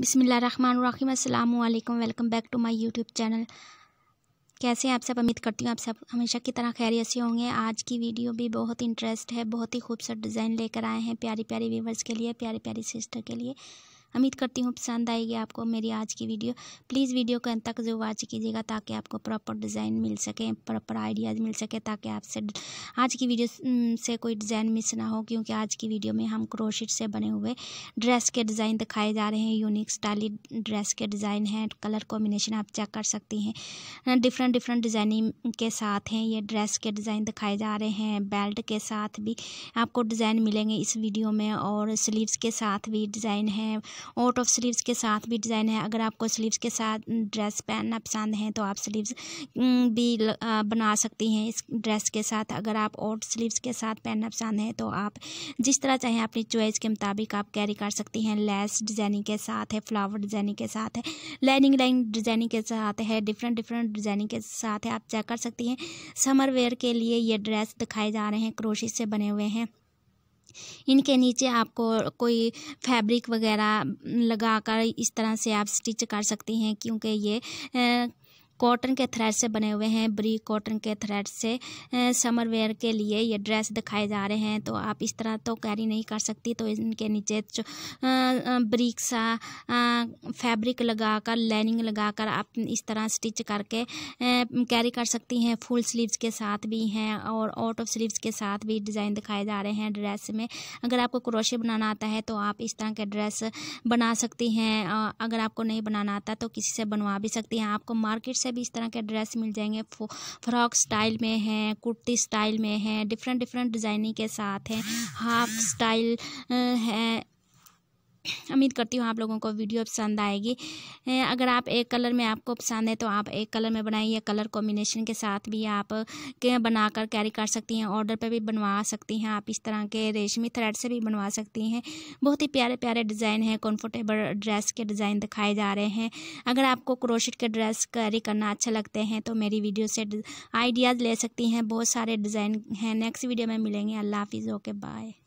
बिसमीम अल्लाम welcome back to my YouTube channel कैसे आप सब उम्मीद करती हूँ आप सब हमेशा की तरह खैरियत से होंगे आज की वीडियो भी बहुत इंटरेस्ट है बहुत ही खूबसूरत डिज़ाइन लेकर आए हैं प्यारी प्यारी व्यूवर्स के लिए प्यारी प्यारी सिस्टर के लिए उम्मीद करती हूँ पसंद आएगी आपको मेरी आज की वीडियो प्लीज़ वीडियो को अंत तक जो वॉच कीजिएगा ताकि आपको प्रॉपर डिज़ाइन मिल सके प्रॉपर आइडियाज़ मिल सके ताकि आपसे आज की वीडियो से कोई डिज़ाइन मिस ना हो क्योंकि आज की वीडियो में हम क्रोशिट से बने हुए ड्रेस के डिज़ाइन दिखाए जा रहे हैं यूनिक स्टाइली ड्रेस के डिज़ाइन हैं कलर कॉम्बिनेशन आप चेक कर सकती हैं डिफरेंट डिफरेंट डिज़ाइनिंग के साथ हैं ये ड्रेस के डिज़ाइन दिखाए जा रहे हैं बेल्ट के साथ भी आपको डिज़ाइन मिलेंगे इस वीडियो में और स्लीव्स के साथ भी डिज़ाइन है आउट ऑफ स्लीव्स के साथ भी डिज़ाइन है अगर आपको स्लीव्स के साथ ड्रेस पहनना पसंद है तो आप स्लीव्स भी बना सकती हैं इस ड्रेस के साथ अगर आप आउट स्लीव्स के साथ पहनना पसंद है तो आप जिस तरह चाहें अपनी चॉइस के मुताबिक आप कैरी कर सकती हैं लेस डिज़ाइनिंग के साथ है फ्लावर डिज़ाइनिंग के साथ है लाइनिंग लाइन डिज़ाइनिंग के साथ है डिफरेंट डिफरेंट डिज़ाइनिंग के साथ है आप चेक कर सकती हैं समर वेयर के लिए ये ड्रेस दिखाए जा रहे हैं क्रोशी से बने हुए हैं इनके नीचे आपको कोई फैब्रिक वगैरह लगाकर इस तरह से आप स्टिच कर सकती हैं क्योंकि ये कॉटन के थ्रेड से बने हुए हैं ब्री कॉटन के थ्रेड से समर वेयर के लिए ये ड्रेस दिखाए जा रहे हैं तो आप इस तरह तो कैरी नहीं कर सकती तो इनके नीचे ब्रिक सा फैब्रिक लगाकर लाइनिंग लगाकर आप इस तरह स्टिच करके कैरी कर सकती हैं फुल स्लीव्स के साथ भी हैं और आउट ऑफ स्लीव्स के साथ भी डिज़ाइन दिखाए जा रहे हैं ड्रेस में अगर आपको क्रोशे बनाना आता है तो आप इस तरह के ड्रेस बना सकती हैं अगर आपको नहीं बनाना आता तो किसी से बनवा भी सकती हैं आपको मार्केट सभी इस तरह के ड्रेस मिल जाएंगे फ्रॉक स्टाइल में हैं कुर्ती स्टाइल में हैं डिफरेंट डिफरेंट डिज़ाइनिंग के साथ हैं हाफ स्टाइल है उम्मीद करती हूँ आप लोगों को वीडियो पसंद आएगी अगर आप एक कलर में आपको पसंद है तो आप एक कलर में बनाइए कलर कॉम्बिनेशन के साथ भी आप के बनाकर कैरी कर सकती हैं ऑर्डर पर भी बनवा सकती हैं आप इस तरह के रेशमी थ्रेड से भी बनवा सकती हैं बहुत ही प्यारे प्यारे डिज़ाइन हैं कम्फर्टेबल ड्रेस के डिज़ाइन दिखाए जा रहे हैं अगर आपको क्रोशिट के ड्रेस कैरी करना अच्छा लगते हैं तो मेरी वीडियो से आइडियाज़ ले सकती हैं बहुत सारे डिज़ाइन हैं नेक्स्ट वीडियो में मिलेंगे अल्लाह हाफिज़ ओके बाय